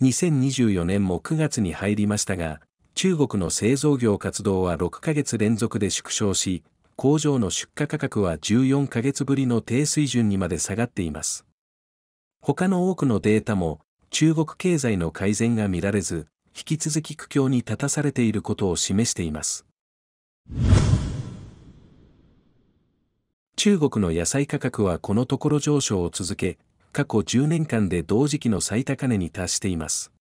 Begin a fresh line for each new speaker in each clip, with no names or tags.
2024年も9月に入りましたが、中国の製造業活動は6ヶ月連続で縮小し、工場の出荷価格は14ヶ月ぶりの低水準にまで下がっています。他の多くのデータも、中国経済の改善が見られず、引き続き苦境に立たされていることを示しています。中国の野菜価格はこのところ上昇を続け、過去10年間で同時期の最高値に達しています。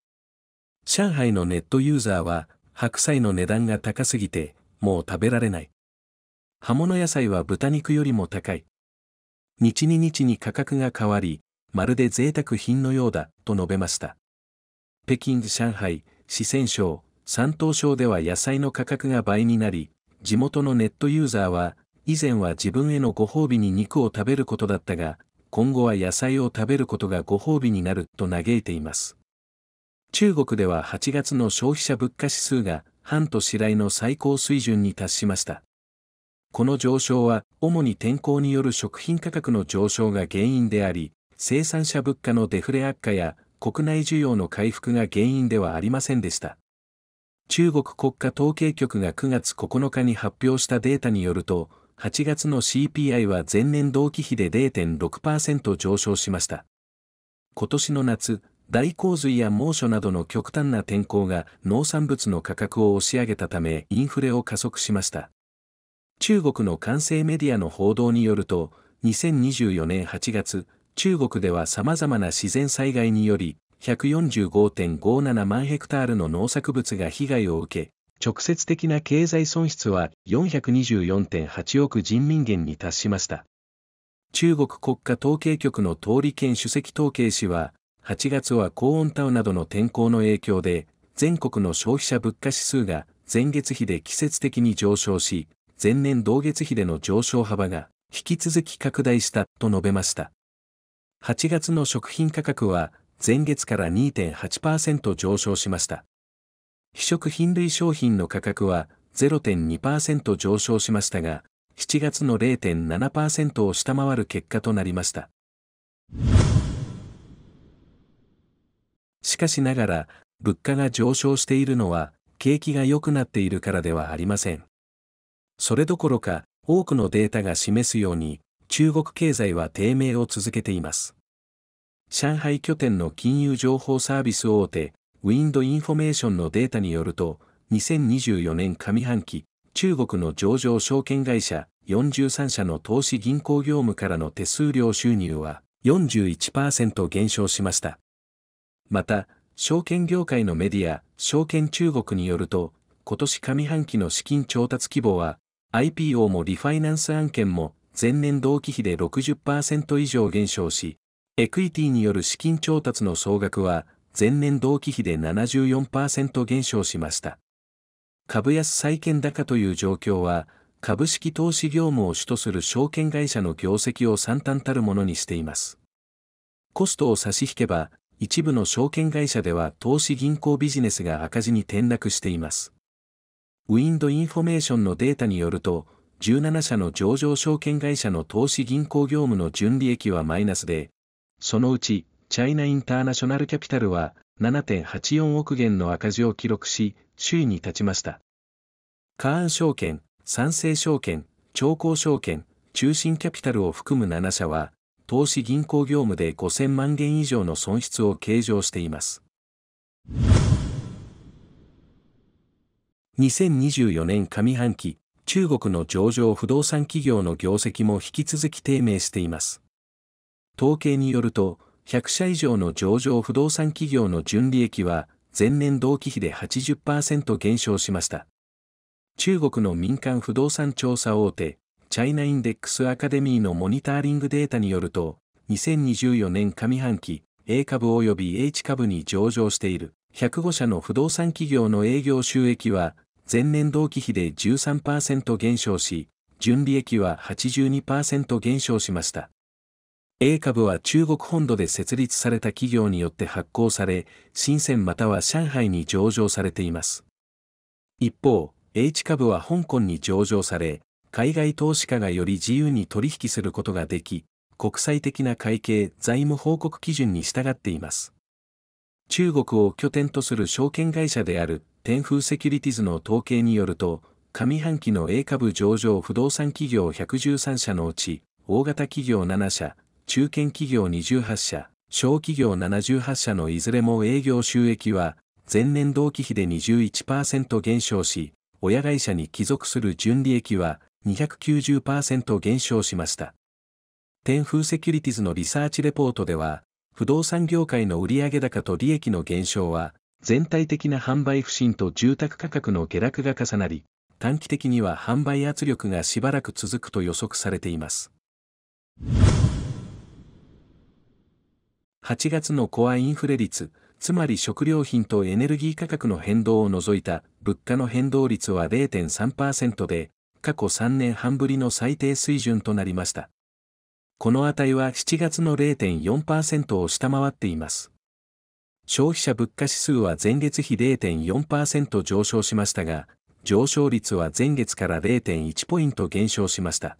上海のネットユーザーは、白菜の値段が高すぎて、もう食べられない。葉物野菜は豚肉よりも高い。日に日に価格が変わり、まるで贅沢品のようだ、と述べました。北京、上海、四川省、山東省では野菜の価格が倍になり、地元のネットユーザーは、以前は自分へのご褒美に肉を食べることだったが、今後は野菜を食べることがご褒美になると嘆いています。中国では8月の消費者物価指数が半年来の最高水準に達しました。この上昇は主に天候による食品価格の上昇が原因であり、生産者物価のデフレ悪化や国内需要の回復が原因ではありませんでした。中国国家統計局が9月9日に発表したデータによると、8月の CPI は前年同期比で0.6%上昇しました。今年の夏、大洪水や猛暑などの極端な天候が農産物の価格を押し上げたためインフレを加速しました。中国の官製メディアの報道によると、2024年8月、中国では様々な自然災害により、145.57万ヘクタールの農作物が被害を受け、直接的な経済損失は424.8億人民元に達しました。中国国家統計局の通り県主席統計士は、8月は高温タウなどの天候の影響で、全国の消費者物価指数が前月比で季節的に上昇し、前年同月比での上昇幅が引き続き拡大したと述べました。8月の食品価格は前月から2.8%上昇しました。非食品類商品の価格は0.2%上昇しましたが、7月の0.7%を下回る結果となりました。しかしながら、物価が上昇しているのは、景気が良くなっているからではありません。それどころか、多くのデータが示すように、中国経済は低迷を続けています。上海拠点の金融情報サービス大手、ウィンドインフォメーションのデータによると、2024年上半期、中国の上場証券会社43社の投資銀行業務からの手数料収入は41%減少しました。また、証券業界のメディア、証券中国によると、今年上半期の資金調達規模は、IPO もリファイナンス案件も前年同期比で60%以上減少し、エクイティによる資金調達の総額は前年同期比で74%減少しました。株安債券高という状況は、株式投資業務を主とする証券会社の業績を惨憺たるものにしています。コストを差し引けば、一部の証券会社では投資銀行ビジネスが赤字に転落しています。ウィンドインフォメーションのデータによると、17社の上場証券会社の投資銀行業務の純利益はマイナスで、そのうちチャイナインターナショナルキャピタルは7.84億元の赤字を記録し、首位に立ちました。カーン証券、三成証券、長江証券、中心キャピタルを含む7社は、投資銀行業務で5000万元以上の損失を計上しています。2024年上半期、中国の上場不動産企業の業績も引き続き低迷しています。統計によると、100社以上の上場不動産企業の純利益は前年同期比で80%減少しました。中国の民間不動産調査大手、チャイナインデックスアカデミーのモニタリングデータによると、2024年上半期、A 株及び H 株に上場している105社の不動産企業の営業収益は、前年同期比で13%減少し、純利益は82%減少しました。A 株は中国本土で設立された企業によって発行され、深センまたは上海に上場されています。一方、H 株は香港に上場され、海外投資家がより自由に取引することができ、国際的な会計・財務報告基準に従っています。中国を拠点とする証券会社である天風セキュリティズの統計によると、上半期の A 株上場不動産企業113社のうち、大型企業7社、中堅企業28社、小企業78社のいずれも営業収益は、前年同期比で21%減少し、親会社に帰属する純利益は290%減少しました。天風セキュリティズのリサーチレポートでは、不動産業界の売上高と利益の減少は、全体的な販売不振と住宅価格の下落が重なり、短期的には販売圧力がしばらく続くと予測されています。8月のコアインフレ率、つまり食料品とエネルギー価格の変動を除いた物価の変動率は0.3%で、過去3年半ぶりの最低水準となりました。この値は7月の0.4%を下回っています。消費者物価指数は前月比0.4%上昇しましたが、上昇率は前月から0.1ポイント減少しました。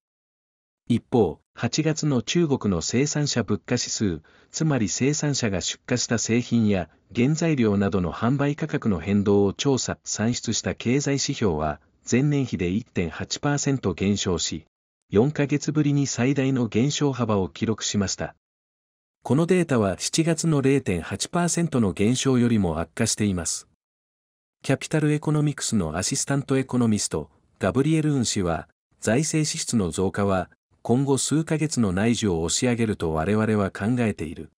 一方、8月の中国の生産者物価指数、つまり生産者が出荷した製品や原材料などの販売価格の変動を調査・算出した経済指標は、前年比で1.8%減少し、4ヶ月ぶりに最大の減少幅を記録しました。このデータは7月の0.8%の減少よりも悪化しています。キャピタルエコノミクスのアシスタントエコノミスト、ガブリエル・ウン氏は、財政支出の増加は今後数ヶ月の内需を押し上げると我々は考えている。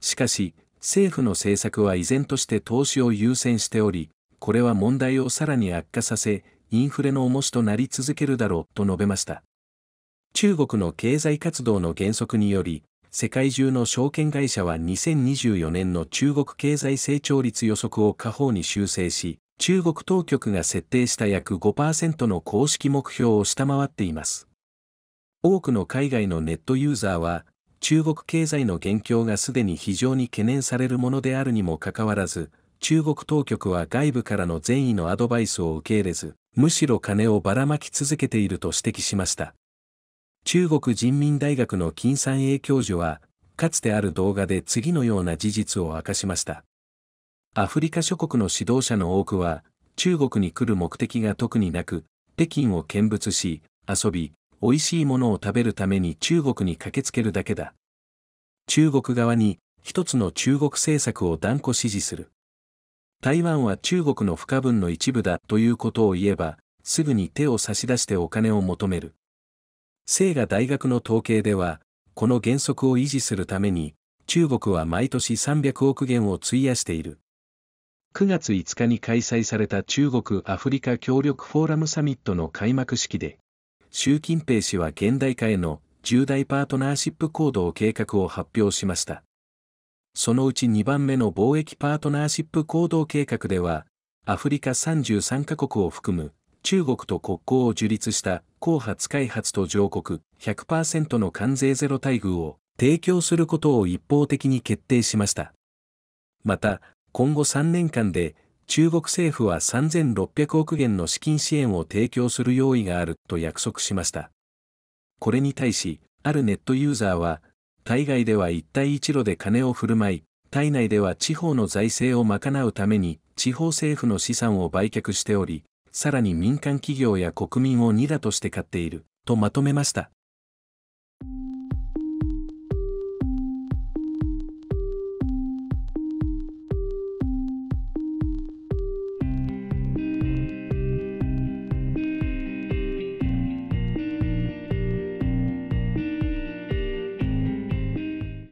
しかし、政府の政策は依然として投資を優先しており、これは問題をさらに悪化させ、インフレの重しとなり続けるだろうと述べました。中国の経済活動の原則により、世界中の証券会社は2024年の中国経済成長率予測を下方に修正し、中国当局が設定した約5%の公式目標を下回っています。多くの海外のネットユーザーは、中国経済の現況がすでに非常に懸念されるものであるにもかかわらず、中国当局は外部からの善意のアドバイスを受け入れず、むしろ金をばらまき続けていると指摘しました。中国人民大学の金三英教授は、かつてある動画で次のような事実を明かしました。アフリカ諸国の指導者の多くは、中国に来る目的が特になく、北京を見物し、遊び、美味しいものを食べるために中国に駆けつけるだけだ。中国側に一つの中国政策を断固支持する。台湾は中国の不可分の一部だということを言えば、すぐに手を差し出してお金を求める。清が大学の統計では、この原則を維持するために、中国は毎年300億元を費やしている。9月5日に開催された中国アフリカ協力フォーラムサミットの開幕式で、習近平氏は現代化への重大パートナーシップ行動計画を発表しました。そのうち2番目の貿易パートナーシップ行動計画では、アフリカ33カ国を含む中国と国交を樹立した後発開発途上国100%の関税ゼロ待遇を提供することを一方的に決定しました。また、今後3年間で中国政府は3600億元の資金支援を提供する用意があると約束しました。これに対し、あるネットユーザーは、海外では一帯一路で金を振る舞い、体内では地方の財政を賄うために地方政府の資産を売却しており、さらに民間企業や国民を2だとして買っている、とまとめました。